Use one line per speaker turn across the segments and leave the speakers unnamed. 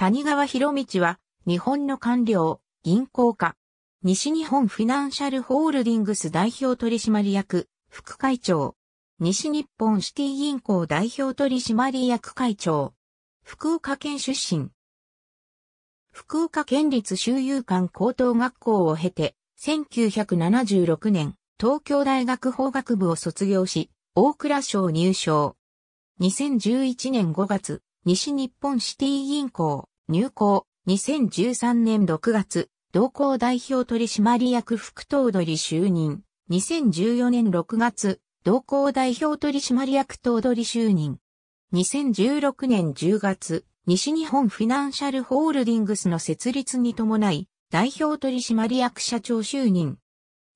谷川博道は、日本の官僚、銀行家、西日本フィナンシャルホールディングス代表取締役、副会長、西日本シティ銀行代表取締役会長、福岡県出身。福岡県立周遊館高等学校を経て、1976年、東京大学法学部を卒業し、大蔵省入省。2011年5月、西日本シティ銀行、入行、2013年6月、同行代表取締役副頭取就任、2014年6月、同行代表取締役頭取就任。2016年10月、西日本フィナンシャルホールディングスの設立に伴い、代表取締役社長就任。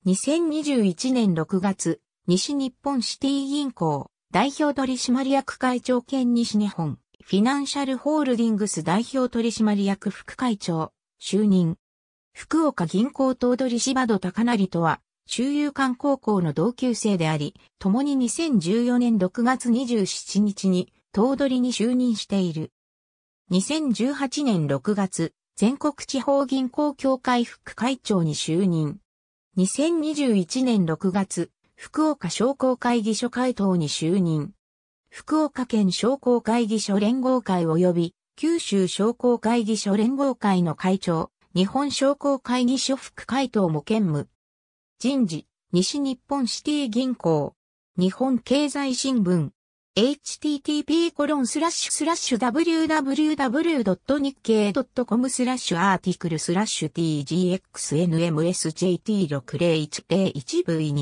2021年6月、西日本シティ銀行、代表取締役会長兼西日本。フィナンシャルホールディングス代表取締役副会長、就任。福岡銀行頭取柴戸高成とは、周遊館高校の同級生であり、共に2014年6月27日に、頭取に就任している。2018年6月、全国地方銀行協会副会長に就任。2021年6月、福岡商工会議所会頭に就任。福岡県商工会議所連合会及び九州商工会議所連合会の会長、日本商工会議所副会頭も兼務。人事、西日本シティ銀行、日本経済新聞、http コロンスラッシュスラッシュ www.nikkei.com スラッシュアーティクルスラッシュ tgxnmsjt6010 v 2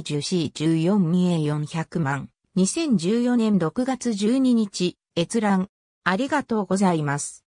0 c 1 4名400万。2014年6月12日、閲覧。ありがとうございます。